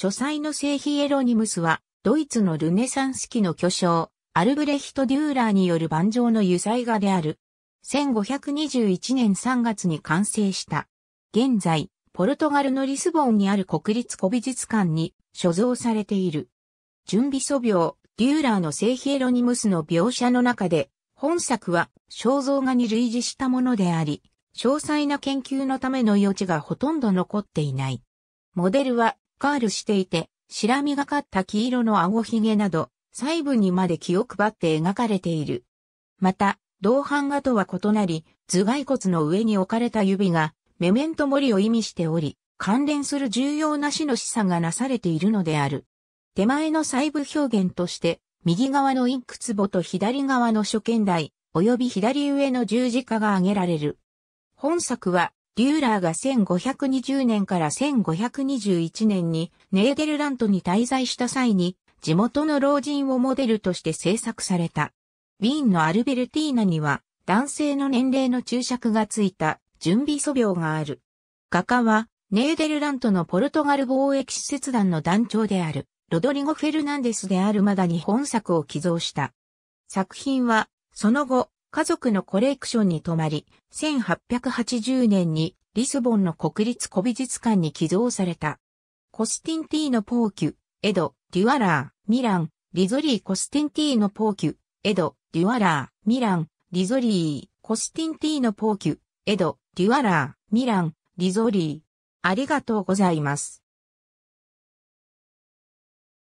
書斎の聖ヒエロニムスは、ドイツのルネサンス期の巨匠、アルブレヒト・デューラーによる盤上の油彩画である。1521年3月に完成した。現在、ポルトガルのリスボンにある国立古美術館に所蔵されている。準備素描、デューラーの聖ヒエロニムスの描写の中で、本作は肖像画に類似したものであり、詳細な研究のための余地がほとんど残っていない。モデルはカールしていて、白みがかった黄色のごひげなど、細部にまで気を配って描かれている。また、銅版画とは異なり、頭蓋骨の上に置かれた指が、メメントモリを意味しており、関連する重要な死の示唆がなされているのである。手前の細部表現として、右側のインク壺と左側の初見台、及び左上の十字架が挙げられる。本作は、デューラーが1520年から1521年にネーデルラントに滞在した際に地元の老人をモデルとして制作された。ウィーンのアルベルティーナには男性の年齢の注釈がついた準備素描がある。画家はネーデルラントのポルトガル貿易使節団の団長であるロドリゴ・フェルナンデスであるまだに本作を寄贈した。作品はその後家族のコレクションに泊まり、1880年にリスボンの国立古美術館に寄贈された。コスティンティーノ・ポーキュ、エド、デュアラー、ミラン、リゾリー・コスティンティーノ・ポーキュ、エド、デュアラー、ミラン、リゾリー、コスティンティーノ・ポーキュ、エド、デュアラー、ミラン、リゾリー。ありがとうございます。